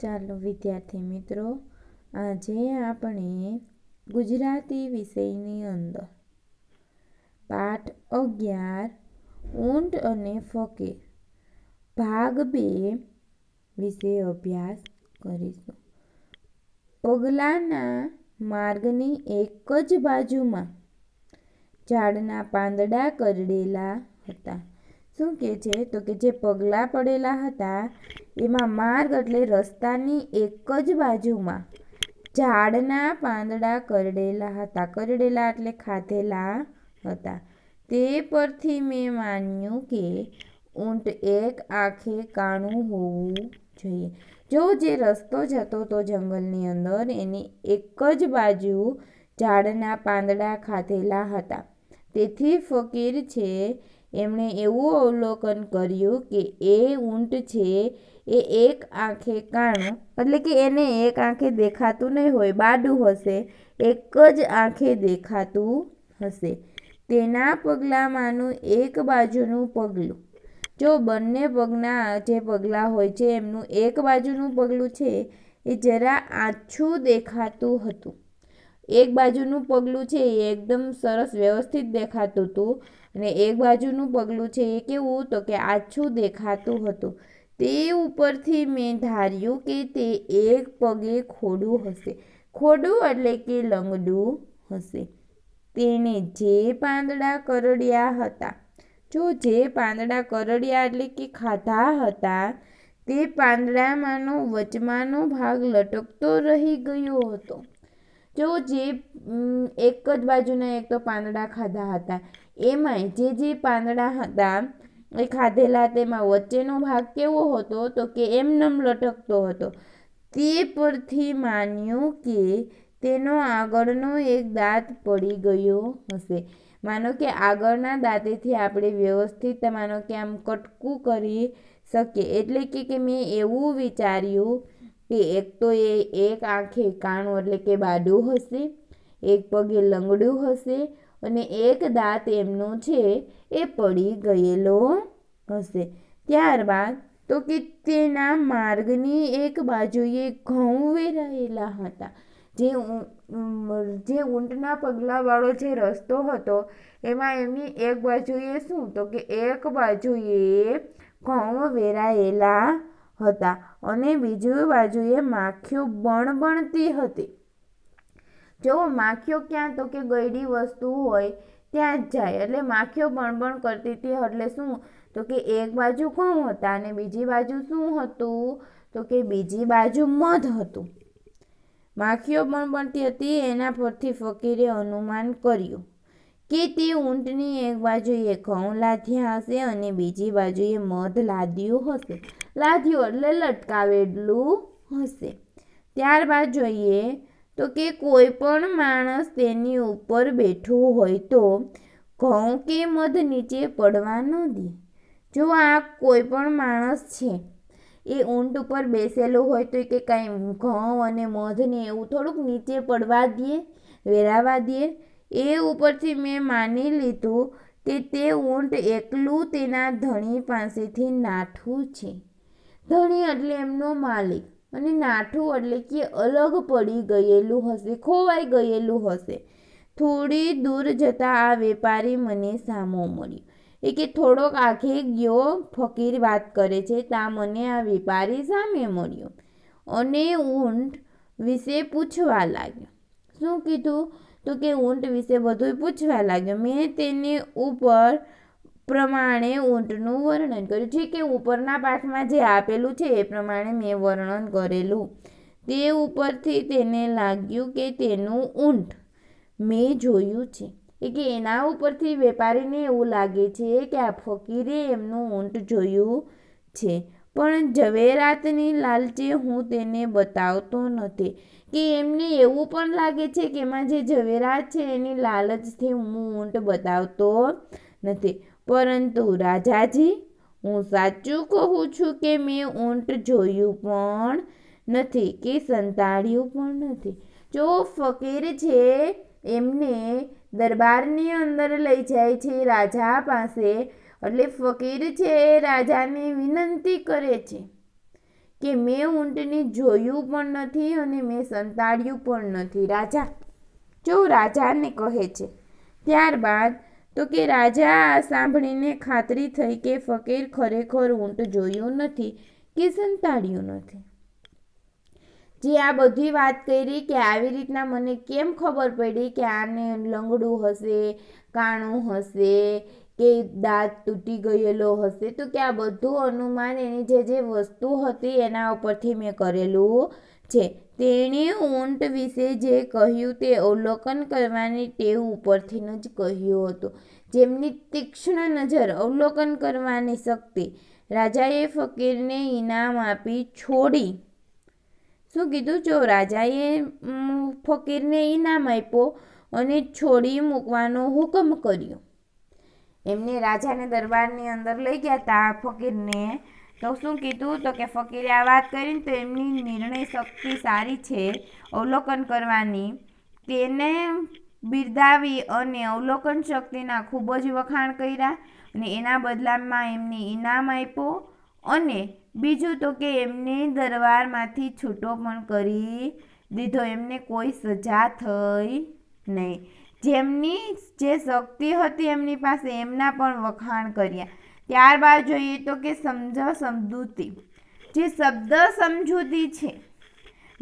ચાલો વિદ્યાર્થી મિત્રો આજે આપણે ગુજરાતી વિષયની અંદર પાઠ અગિયાર ઊંટ અને ફકીર ભાગ બે વિશે અભ્યાસ કરીશું પગલાના માર્ગની એક જ બાજુમાં ઝાડના પાંદડા કરડેલા હતા શું કહે છે તો કે જે પગલાં પડેલા હતા એમાં માર્ગ એટલે રસ્તાની એક જ બાજુમાં ઝાડના પાંદડા કરડેલા હતા કરડેલા એટલે ખાધેલા હતા તે પરથી મેં માન્યું કે ઊંટ એક આંખે કાણું હોવું જોઈએ જો જે રસ્તો જતો હતો જંગલની અંદર એની એક જ બાજુ ઝાડના પાંદડા ખાધેલા હતા તેથી ફકીર છે એમણે એવું અવલોકન કર્યું કે એ ઊંટ છે એ એક આંખે કાણું એટલે કે એને એક આંખે દેખાતું નહીં હોય બાડું હશે એક જ આંખે દેખાતું હશે તેના પગલામાંનું એક બાજુનું પગલું જો બંને પગના જે પગલાં હોય છે એમનું એક બાજુનું પગલું છે એ જરા આછું દેખાતું હતું એક બાજુનું પગલું છે એ એકદમ સરસ વ્યવસ્થિત દેખાતું હતું અને એક બાજુનું પગલું છે એ કેવું તો કે આછું દેખાતું હતું તે ઉપરથી મેં ધાર્યું કે તે એક પગે ખોડું હશે ખોડું એટલે કે લંગડું હશે તેણે જે પાંદડા કરડ્યા હતા જો જે પાંદડા કરડ્યા એટલે કે ખાધા હતા તે પાંદડામાંનો વચમાંનો ભાગ લટકતો રહી ગયો હતો જો જે એક જ બાજુના એક પાંદડા ખાધા હતા એમાંય જે જે પાંદડા હતા એ ખાધેલા તેમાં વચ્ચેનો ભાગ કેવો હતો તો કે એમનેમ લટકતો હતો તે પરથી માન્યું કે તેનો આગળનો એક દાંત પડી ગયો હશે માનો કે આગળના દાંતેથી આપણે વ્યવસ્થિત માનો કે આમ કટકું કરી શકીએ એટલે કે મેં એવું વિચાર્યું કે એક તો એ એક આંખે કાણું એટલે કે બાડું હશે એક પગે લંગડું હશે અને એક દાંત એમનો છે એ પડી ગયેલો હશે ત્યારબાદ તો કે તેના માર્ગની એક બાજુએ ઘઉં વેરાયેલા હતા જે જે ઊંટના પગલાવાળો જે રસ્તો હતો એમાં એમની એક બાજુએ શું તો કે એક બાજુએ ઘઉં વેરાયેલા હતા અને બીજી બાજુએ માખીઓ બણબણતી હતી જો માખીઓ ક્યાં તો કે ગયડી વસ્તુ હોય ત્યાં જ જાય એટલે માખીઓ બણબણ કરતી હતી એટલે શું તો કે એક બાજુ ઘઉં હતા અને બીજી બાજુ શું હતું તો કે બીજી બાજુ મધ હતું માખીઓ બણબણતી હતી એના પરથી ફકીરે અનુમાન કર્યું કે તે ઊંટની એક બાજુએ ઘઉં લાદ્યા હશે અને બીજી બાજુએ મધ લાદ્યું હશે લાદ્યો એટલે લટકાવેલું હશે ત્યારબાદ જોઈએ તો કે કોઈ પણ માણસ તેની ઉપર બેઠો હોય તો ઘઉં કે મધ નીચે પડવા ન દે જો આ કોઈ પણ માણસ છે એ ઊંટ ઉપર બેસેલો હોય તો કે કાંઈ ઘઉં અને મધને એવું થોડુંક નીચે પડવા દે વેરાવા દે એ ઉપરથી મેં માની લીધું કે તે ઊંટ એકલું તેના ધણી પાસેથી નાઠું છે ધણી એટલે એમનો માલિક અને નાઠું એટલે કે અલગ પડી ગયેલું હશે ખોવાઈ ગયેલું હશે થોડી દૂર જતા આ વેપારી મને સામો મળ્યો એ કે થોડોક આંખે ગયો ફકીર વાત કરે છે તા મને આ વેપારી સામે મળ્યો અને ઊંટ વિશે પૂછવા લાગ્યો શું કીધું તો કે ઊંટ વિશે બધું પૂછવા લાગ્યો મેં તેને ઉપર પ્રમાણે ઊંટનું વર્ણન કર્યું છે કે ઉપરના પાઠમાં જે આપેલું છે એ પ્રમાણે મેં વર્ણન કરેલું તે ઉપરથી તેને લાગ્યું કે તેનું ઊંટ મેં જોયું છે એ કે એના ઉપરથી વેપારીને એવું લાગે છે કે આ ફકીરે એમનું ઊંટ જોયું છે પણ ઝવેરાતની લાલચે હું તેને બતાવતો નથી કે એમને એવું પણ લાગે છે કે એમાં જે ઝવેરાત છે એની લાલચથી હું ઊંટ બતાવતો નથી પરંતુ રાજાજી હું સાચું કહું છું કે મેં ઊંટ જોયું પણ નથી કે સંતાડ્યું પણ નથી જો ફકીર છે એમને દરબારની અંદર લઈ જાય છે રાજા પાસે એટલે ફકીર છે રાજાને વિનંતી કરે છે કે મેં ઊંટને જોયું પણ નથી અને મેં સંતાડ્યું પણ નથી રાજા જો રાજાને કહે છે ત્યારબાદ તો કે રાજા આ સાંભળીને ખાતરી થઈ કે ફકીર ખરેખર ઊંટ જોયું નથી કે સંતાડ્યું નથી જે આ બધી વાત કરી કે આવી રીતના મને કેમ ખબર પડી કે આને લંગડું હશે કાણું હશે કે દાંત તૂટી ગયેલો હશે તો કે આ બધું અનુમાન એની જે જે વસ્તુ હતી એના ઉપરથી મેં કરેલું છે તેણે ઊંટ વિશે જે કહ્યું તે અવલોકન કરવાની ટેવ ઉપરથી જ કહ્યું હતું જેમની તીક્ષ્ણ નજર અવલોકન કરવાની શક્તિ રાજાએ ફકીરને ઇનામ આપી છોડી શું કીધું જો રાજાએ ફકીરને ઇનામ આપ્યો અને છોડી મૂકવાનો હુકમ કર્યો એમને રાજાને દરબારની અંદર લઈ ગયા હતા ફકીરને તો શું કીધું તો કે ફકીરે આ વાત કરીને તો એમની નિર્ણય શક્તિ સારી છે અવલોકન કરવાની તેને બિરદાવી અને અવલોકન શક્તિના ખૂબ જ વખાણ કર્યા અને એના બદલામાં એમને ઇનામ આપ્યો અને બીજું તો કે એમને દરબારમાંથી છૂટો પણ કરી દીધો એમને કોઈ સજા થઈ નહીં જેમની જે શક્તિ હતી એમની પાસે એમના પણ વખાણ કર્યા ત્યારબાદ જોઈએ તો કે સમજ સમજૂતી જે શબ્દ સમજૂતી છે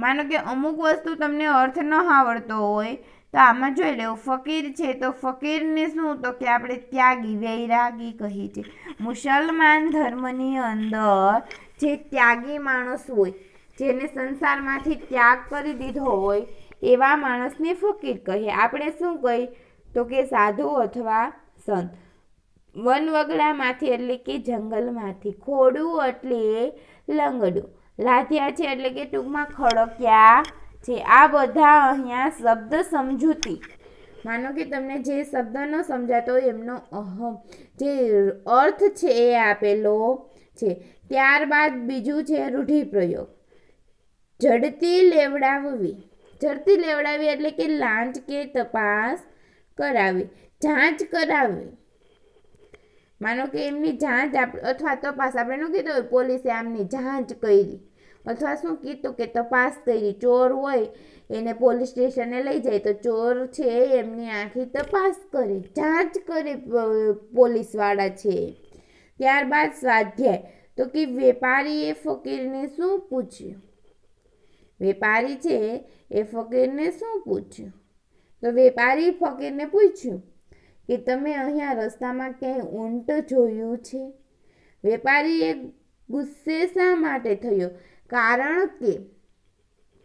માનો કે અમુક વસ્તુ તમને અર્થ ન આવડતો હોય તો આમાં જોઈ લેવું ફકીર છે તો ફકીરને શું તો કે આપણે ત્યાગી વૈરાગી કહીએ છીએ મુસલમાન ધર્મની અંદર જે ત્યાગી માણસ હોય જેને સંસારમાંથી ત્યાગ કરી દીધો હોય એવા માણસને ફકીર કહીએ આપણે શું કહીએ તો કે સાધુ અથવા સંત વનવગડામાંથી એટલે કે જંગલમાંથી ખોડું એટલે લંગડું લાધિયા છે એટલે કે ટૂંકમાં ખડક્યા છે આ બધા અહીંયા શબ્દ સમજૂતી માનો કે તમને જે શબ્દ ન સમજાતો એમનો જે અર્થ છે એ આપેલો છે ત્યારબાદ બીજું છે રૂઢિપ્રયોગ ઝડતી લેવડાવવી ઝડતી લેવડાવી એટલે કે લાંચ કે તપાસ કરાવી જાંચ કરાવી માનો કે એમની જાંચ અથવા તપાસ આપણે નું કીધું હોય પોલીસે આમની જાંચ કરી અથવા શું કીધું કે તપાસ કરી ચોર હોય એને પોલીસ સ્ટેશને લઈ જાય તો ચોર છે એમની આખી તપાસ કરી જાંચ કરી પોલીસવાળા છે ત્યારબાદ સ્વાધ્યાય તો કે વેપારીએ ફકીરને શું પૂછ્યું વેપારી છે એ ફકીરને શું પૂછ્યું તો વેપારી ફકીરને પૂછ્યું કે તમે અહીંયા રસ્તામાં ક્યાંય ઊંટ જોયું છે વેપારી વેપારીએ ગુસ્સે શા માટે થયો કારણ કે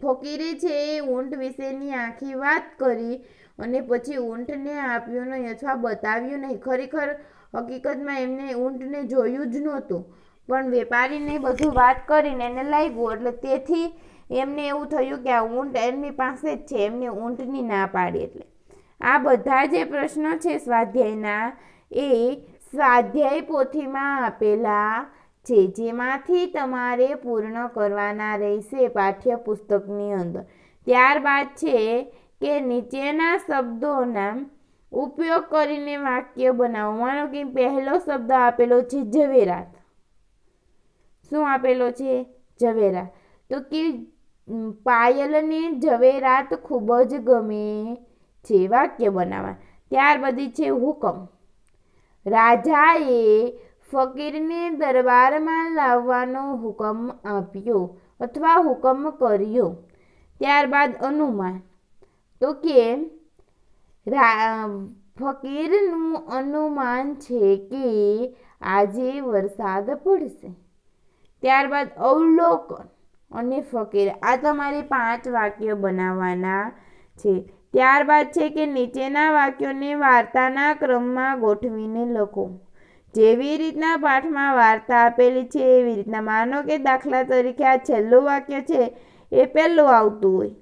ફકીરે છે એ ઊંટ વિશેની આખી વાત કરી અને પછી ઊંટને આપ્યું નહીં અથવા બતાવ્યું નહીં ખરેખર હકીકતમાં એમને ઊંટને જોયું જ નહોતું પણ વેપારીને બધું વાત કરીને એને લાગ્યું એટલે તેથી એમને એવું થયું કે આ ઊંટ એમની પાસે જ છે એમને ઊંટની ના પાડી એટલે આ બધા જે પ્રશ્નો છે સ્વાધ્યાયના એ સ્વાધ્યાય પોથીમાં આપેલા છે જેમાંથી તમારે પૂર્ણ કરવાના રહેશે પાઠ્યપુસ્તકની અંદર ત્યારબાદ છે કે નીચેના શબ્દોના ઉપયોગ કરીને વાક્ય બનાવો માનો કે પહેલો શબ્દ આપેલો છે ઝવેરાત શું આપેલો છે ઝવેરાત તો કે પાયલને ઝવેરાત ખૂબ જ ગમે છે વાક્ય બનાવવા ત્યારબાદ છે હુકમ રાજાએ ફકીરને દરબારમાં લાવવાનો હુકમ આપ્યો અથવા હુકમ કર્યો ત્યારબાદ અનુમાન તો કે ફકીરનું અનુમાન છે કે આજે વરસાદ પડશે ત્યારબાદ અવલોકન અને ફકીર આ તમારે પાંચ વાક્ય બનાવવાના છે ત્યારબાદ છે કે નીચેના વાક્યોને વાર્તાના ક્રમમાં ગોઠવીને લખો જેવી રીતના પાઠમાં વાર્તા આપેલી છે એવી રીતના માનો કે દાખલા તરીકે આ છેલ્લું વાક્ય છે એ પહેલું આવતું હોય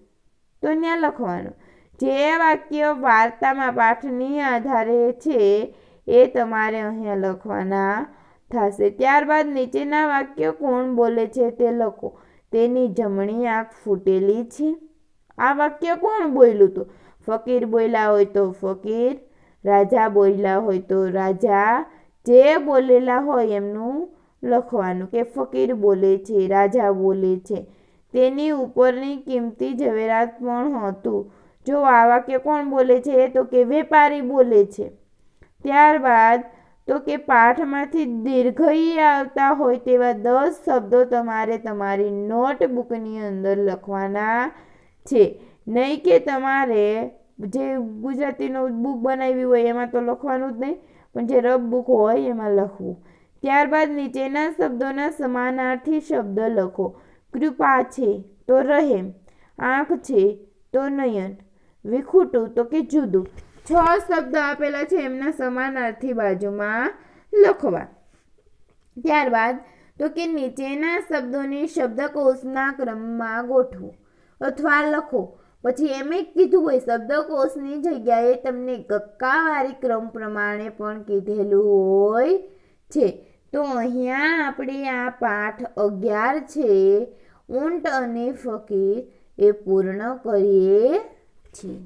તો ત્યાં લખવાનું જે વાક્ય વાર્તામાં પાઠની આધારે છે એ તમારે અહીંયા લખવાના થશે ત્યારબાદ નીચેના વાક્યો કોણ બોલે છે તે લખો તેની જમણી આંખ ફૂટેલી છે આ વાક્ય કોણ બોલ્યું હતું ફકીર બોલ્યા હોય તો ફકીર રાજા બોલ્યા હોય તો રાજા જે બોલેલા હોય એમનું લખવાનું કે ફકીર બોલે છે રાજા બોલે છે તેની ઉપરની કિંમતી ઝવેરાત પણ હતું જો આ વાક્ય કોણ બોલે છે તો કે વેપારી બોલે છે ત્યારબાદ તો કે પાઠમાંથી દીર્ઘઈ આવતા હોય તેવા દસ શબ્દો તમારે તમારી નોટબુકની અંદર લખવાના છે નહીં કે તમારે જે ગુજરાતીનું બુક બનાવી હોય એમાં તો લખવાનું જ નહીં પણ જે રબ બુક હોય એમાં લખવું ત્યારબાદ નીચેના શબ્દોના સમાનાર્થી શબ્દ લખો કૃપા છે તો રહેમ આંખ છે તો નયન વિખૂટું તો કે જુદું છ શબ્દ આપેલા છે એમના સમાનાર્થી બાજુમાં લખવા ત્યારબાદ તો કે નીચેના શબ્દોને શબ્દકોશના ક્રમમાં ગોઠવું અથવા લખો પછી એમ એ કીધું હોય શબ્દકોશની જગ્યાએ તમને ગક્કાવારી ક્રમ પ્રમાણે પણ કીધેલું હોય છે તો અહીંયા આપણે આ પાઠ અગિયાર છે ઊંટ અને ફકીર એ પૂર્ણ કરીએ છીએ